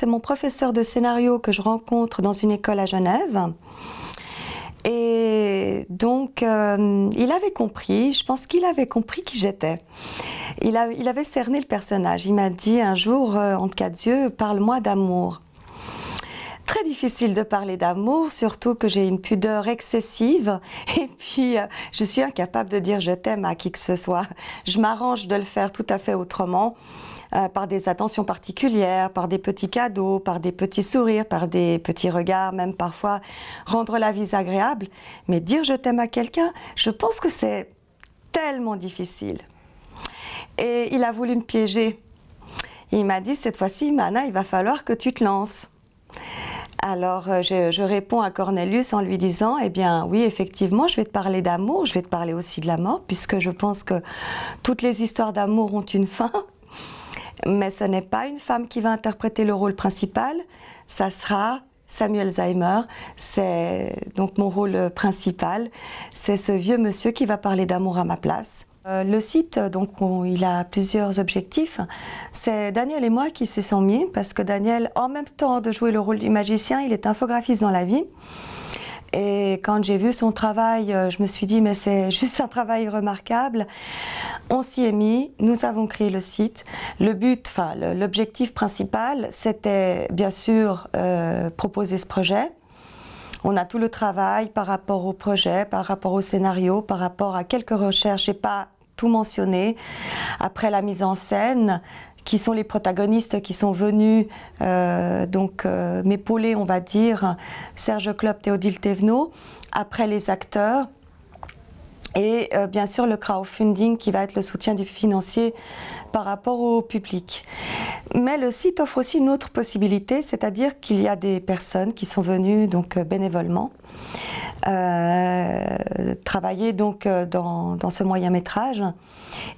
C'est mon professeur de scénario que je rencontre dans une école à Genève. Et donc, euh, il avait compris, je pense qu'il avait compris qui j'étais. Il, il avait cerné le personnage. Il m'a dit un jour, euh, en en cas Dieu, parle-moi d'amour. Très difficile de parler d'amour, surtout que j'ai une pudeur excessive et puis euh, je suis incapable de dire je t'aime à qui que ce soit. Je m'arrange de le faire tout à fait autrement euh, par des attentions particulières, par des petits cadeaux, par des petits sourires, par des petits regards, même parfois rendre la vie agréable. Mais dire je t'aime à quelqu'un, je pense que c'est tellement difficile. Et il a voulu me piéger. Il m'a dit cette fois-ci, Mana, il va falloir que tu te lances. Alors euh, je, je, réponds à Cornelius en lui disant, eh bien oui, effectivement, je vais te parler d'amour, je vais te parler aussi de la mort, puisque je pense que toutes les histoires d'amour ont une fin mais ce n'est pas une femme qui va interpréter le rôle principal, ça sera Samuel Zimmer, c'est donc mon rôle principal, c'est ce vieux monsieur qui va parler d'amour à ma place. Euh, le site, donc, il a plusieurs objectifs. C'est Daniel et moi qui se sont mis parce que Daniel, en même temps de jouer le rôle du magicien, il est infographiste dans la vie. Et quand j'ai vu son travail, euh, je me suis dit, mais c'est juste un travail remarquable. On s'y est mis, nous avons créé le site. Le but, enfin, l'objectif principal, c'était bien sûr euh, proposer ce projet. On a tout le travail par rapport au projet, par rapport au scénario, par rapport à quelques recherches et pas tout mentionné. Après la mise en scène, qui sont les protagonistes qui sont venus euh, donc euh, m'épauler, on va dire, Serge Club Théodile Thévenot, après les acteurs. Et euh, bien sûr le crowdfunding qui va être le soutien du financier par rapport au public. Mais le site offre aussi une autre possibilité, c'est-à-dire qu'il y a des personnes qui sont venues donc bénévolement euh, travailler donc euh, dans, ce moyen métrage,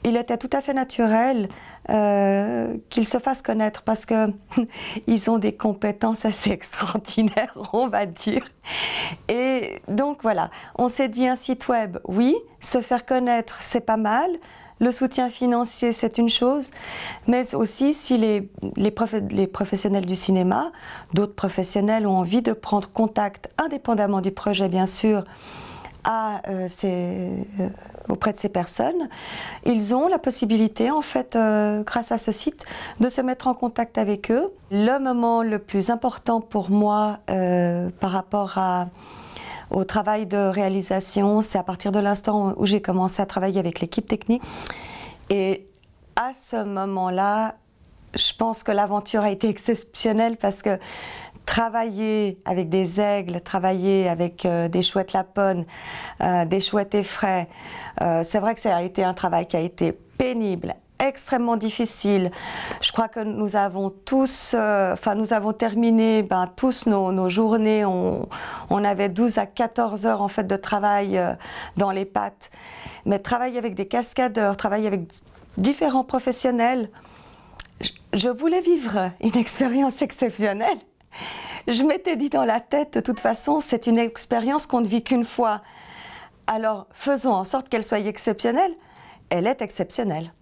il était tout à fait naturel euh, qu'ils se fassent connaître parce qu'ils ont des compétences assez extraordinaires, on va dire. Et donc voilà, on s'est dit un site web, oui, se faire connaître, c'est pas mal le soutien financier, c'est une chose, mais aussi si les, professionnels du cinéma, d'autres professionnels ont envie de prendre contact, indépendamment du projet bien sûr, euh, euh, auprès de ces personnes, ils ont la possibilité, en fait, euh, grâce à ce site, de se mettre en contact avec eux. Le moment le plus important pour moi par rapport à au travail de réalisation. C'est à partir de l'instant où j'ai commencé à travailler avec l'équipe technique. Et à ce moment-là, je pense que l'aventure a été exceptionnelle parce que travailler avec des aigles, travailler avec euh, des chouettes lapones, euh, des chouettes effraies, euh, c'est vrai que ça a été un travail qui a été pénible, extrêmement difficile. Je crois que nous avons tous, euh, enfin nous avons terminé ben, tous nos, journées, on, avait 12 à 14 heures en fait de travail euh, dans les pattes. Mais travailler avec des cascadeurs, travailler avec différents professionnels, je voulais vivre une expérience exceptionnelle. Je m'étais dit dans la tête, de toute façon, c'est une expérience qu'on ne vit qu'une fois. Alors faisons en sorte qu'elle soit exceptionnelle. Elle est exceptionnelle.